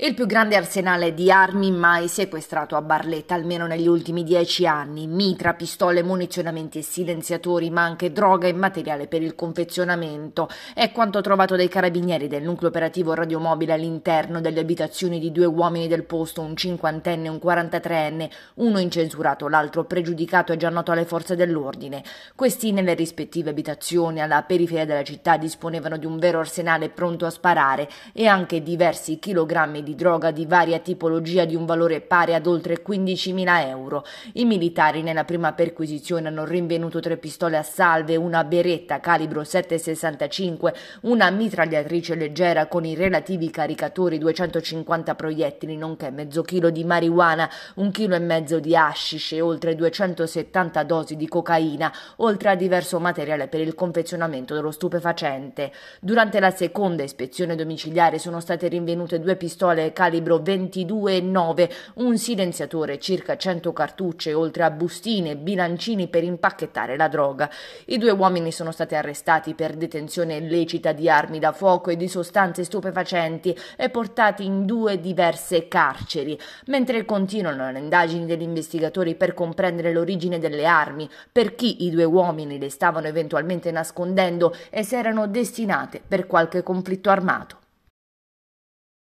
Il più grande arsenale di armi mai sequestrato a Barletta, almeno negli ultimi dieci anni. Mitra, pistole, munizionamenti e silenziatori, ma anche droga e materiale per il confezionamento. È quanto trovato dai carabinieri del nucleo operativo radiomobile all'interno delle abitazioni di due uomini del posto, un cinquantenne e un quarantatreenne, uno incensurato, l'altro pregiudicato e già noto alle forze dell'ordine. Questi nelle rispettive abitazioni alla periferia della città disponevano di un vero arsenale pronto a sparare e anche diversi chilogrammi di di droga di varia tipologia di un valore pari ad oltre 15.000 euro. I militari nella prima perquisizione hanno rinvenuto tre pistole a salve, una beretta calibro 7,65, una mitragliatrice leggera con i relativi caricatori 250 proiettili, nonché mezzo chilo di marijuana, un chilo e mezzo di hashish e oltre 270 dosi di cocaina, oltre a diverso materiale per il confezionamento dello stupefacente. Durante la seconda ispezione domiciliare sono state rinvenute due pistole pistole calibro 22,9, un silenziatore, circa 100 cartucce, oltre a bustine e bilancini per impacchettare la droga. I due uomini sono stati arrestati per detenzione illecita di armi da fuoco e di sostanze stupefacenti e portati in due diverse carceri, mentre continuano le indagini degli investigatori per comprendere l'origine delle armi, per chi i due uomini le stavano eventualmente nascondendo e se erano destinate per qualche conflitto armato.